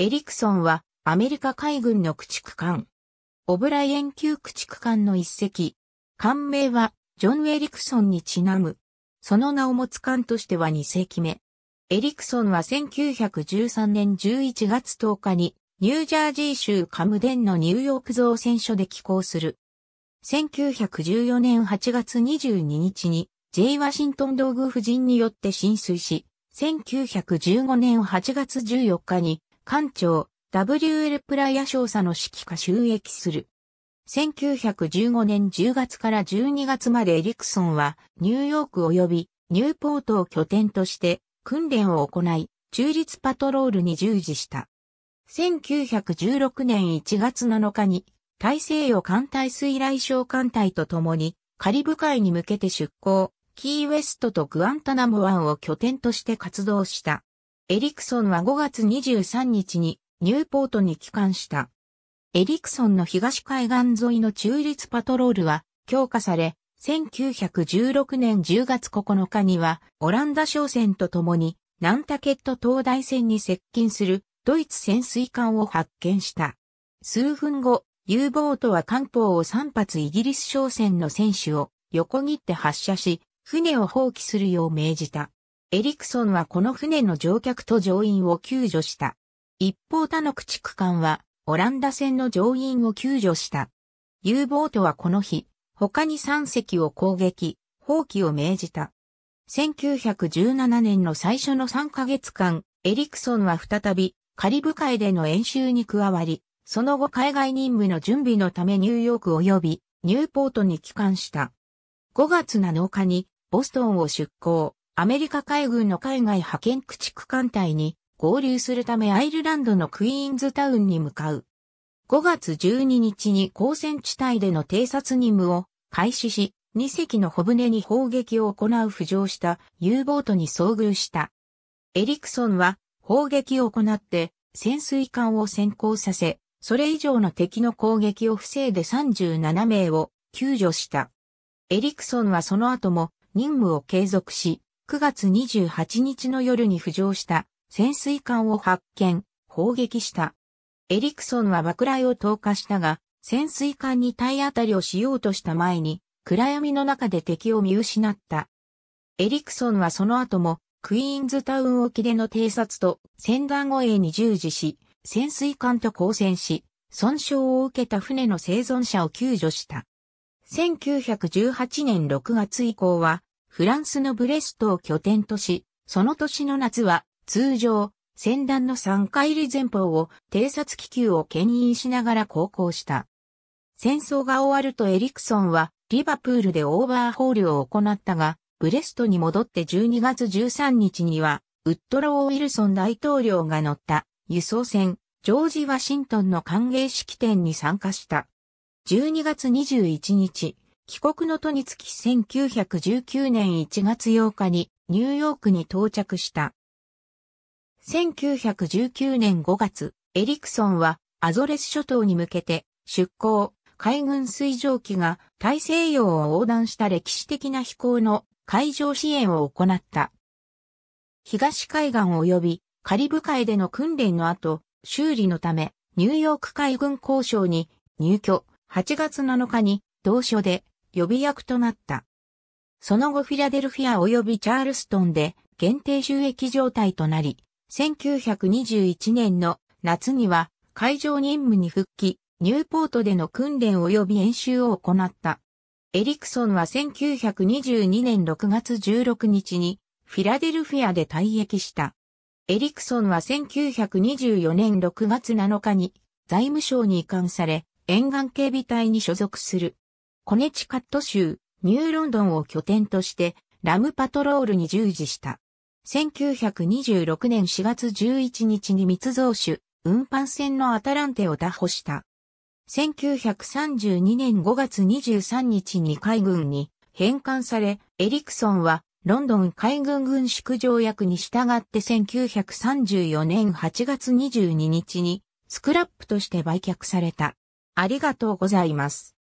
エリクソンはアメリカ海軍の駆逐艦。オブライエン級駆逐艦の一隻。艦名はジョン・エリクソンにちなむ。その名を持つ艦としては2隻目。エリクソンは1913年11月10日にニュージャージー州カムデンのニューヨーク造船所で寄港する。1914年8月22日に J. ワシントン道具夫人によって浸水し、1915年8月14日に艦長、W.L. プラヤ少佐の指揮下収益する。1915年10月から12月までエリクソンはニューヨーク及びニューポートを拠点として訓練を行い、中立パトロールに従事した。1916年1月7日に大西洋艦隊水雷小艦隊と共にカリブ海に向けて出港、キーウェストとグアンタナム湾を拠点として活動した。エリクソンは5月23日にニューポートに帰還した。エリクソンの東海岸沿いの中立パトロールは強化され、1916年10月9日にはオランダ商船と共にナンタケット東大船に接近するドイツ潜水艦を発見した。数分後、U ボートは艦砲を3発イギリス商船の船首を横切って発射し、船を放棄するよう命じた。エリクソンはこの船の乗客と乗員を救助した。一方他の駆逐艦は、オランダ船の乗員を救助した。U ボートはこの日、他に3隻を攻撃、放棄を命じた。1917年の最初の3ヶ月間、エリクソンは再びカリブ海での演習に加わり、その後海外任務の準備のためニューヨーク及びニューポートに帰還した。5月7日にボストンを出港。アメリカ海軍の海外派遣駆逐艦隊に合流するためアイルランドのクイーンズタウンに向かう。5月12日に高戦地帯での偵察任務を開始し、2隻の小船に砲撃を行う浮上した U ボートに遭遇した。エリクソンは砲撃を行って潜水艦を先行させ、それ以上の敵の攻撃を防いで37名を救助した。エリクソンはその後も任務を継続し、9月28日の夜に浮上した潜水艦を発見、砲撃した。エリクソンは爆雷を投下したが、潜水艦に体当たりをしようとした前に、暗闇の中で敵を見失った。エリクソンはその後も、クイーンズタウン沖での偵察と船団護衛に従事し、潜水艦と交戦し、損傷を受けた船の生存者を救助した。1918年6月以降は、フランスのブレストを拠点とし、その年の夏は通常、船団の3回り前方を偵察気球を牽引しながら航行した。戦争が終わるとエリクソンはリバプールでオーバーホールを行ったが、ブレストに戻って12月13日には、ウッドロー・ウィルソン大統領が乗った輸送船、ジョージ・ワシントンの歓迎式典に参加した。12月21日、帰国の途につき1919年1月8日にニューヨークに到着した。1919年5月、エリクソンはアゾレス諸島に向けて出港、海軍水蒸気が大西洋を横断した歴史的な飛行の海上支援を行った。東海岸及びカリブ海での訓練の後、修理のためニューヨーク海軍交渉に入居8月7日に同所で予備役となった。その後フィラデルフィア及びチャールストンで限定収益状態となり、1921年の夏には海上任務に復帰、ニューポートでの訓練及び演習を行った。エリクソンは1922年6月16日にフィラデルフィアで退役した。エリクソンは1924年6月7日に財務省に移管され、沿岸警備隊に所属する。コネチカット州、ニューロンドンを拠点として、ラムパトロールに従事した。1926年4月11日に密造酒、運搬船のアタランテを打破した。1932年5月23日に海軍に返還され、エリクソンはロンドン海軍軍縮条約に従って1934年8月22日にスクラップとして売却された。ありがとうございます。